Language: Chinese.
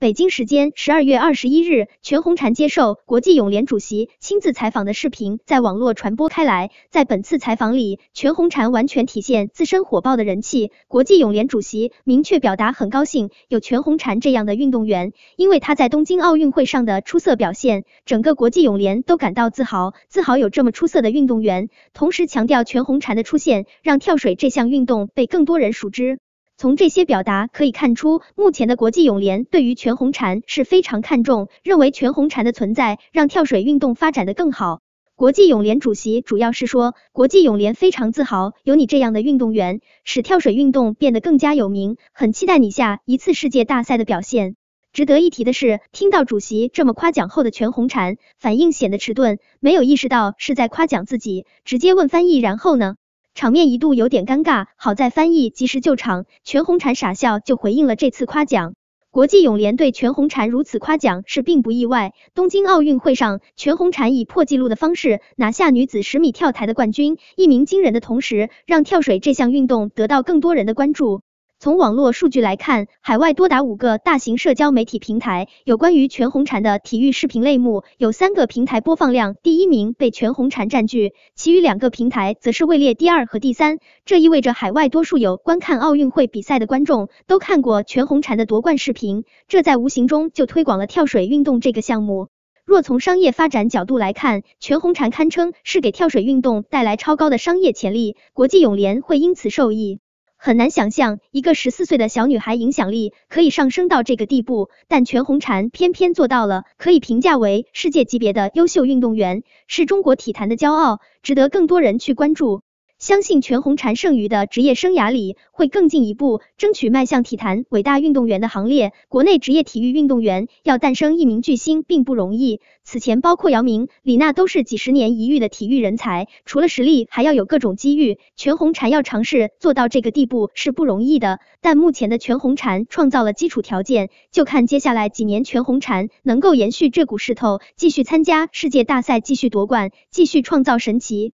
北京时间十二月二十一日，全红婵接受国际泳联主席亲自采访的视频在网络传播开来。在本次采访里，全红婵完全体现自身火爆的人气。国际泳联主席明确表达很高兴有全红婵这样的运动员，因为她在东京奥运会上的出色表现，整个国际泳联都感到自豪，自豪有这么出色的运动员。同时强调全红婵的出现让跳水这项运动被更多人熟知。从这些表达可以看出，目前的国际泳联对于全红婵是非常看重，认为全红婵的存在让跳水运动发展的更好。国际泳联主席主要是说，国际泳联非常自豪有你这样的运动员，使跳水运动变得更加有名，很期待你下一次世界大赛的表现。值得一提的是，听到主席这么夸奖后的全红婵反应显得迟钝，没有意识到是在夸奖自己，直接问翻译，然后呢？场面一度有点尴尬，好在翻译及时救场。全红婵傻笑就回应了这次夸奖。国际泳联对全红婵如此夸奖是并不意外。东京奥运会上，全红婵以破纪录的方式拿下女子十米跳台的冠军，一鸣惊人的同时，让跳水这项运动得到更多人的关注。从网络数据来看，海外多达五个大型社交媒体平台有关于全红婵的体育视频类目，有三个平台播放量第一名被全红婵占据，其余两个平台则是位列第二和第三。这意味着海外多数有观看奥运会比赛的观众都看过全红婵的夺冠视频，这在无形中就推广了跳水运动这个项目。若从商业发展角度来看，全红婵堪称是给跳水运动带来超高的商业潜力，国际泳联会因此受益。很难想象一个十四岁的小女孩影响力可以上升到这个地步，但全红婵偏偏做到了，可以评价为世界级别的优秀运动员，是中国体坛的骄傲，值得更多人去关注。相信全红婵剩余的职业生涯里会更进一步，争取迈向体坛伟大运动员的行列。国内职业体育运动员要诞生一名巨星并不容易，此前包括姚明、李娜都是几十年一遇的体育人才。除了实力，还要有各种机遇。全红婵要尝试做到这个地步是不容易的，但目前的全红婵创造了基础条件，就看接下来几年全红婵能够延续这股势头，继续参加世界大赛，继续夺冠，继续创造神奇。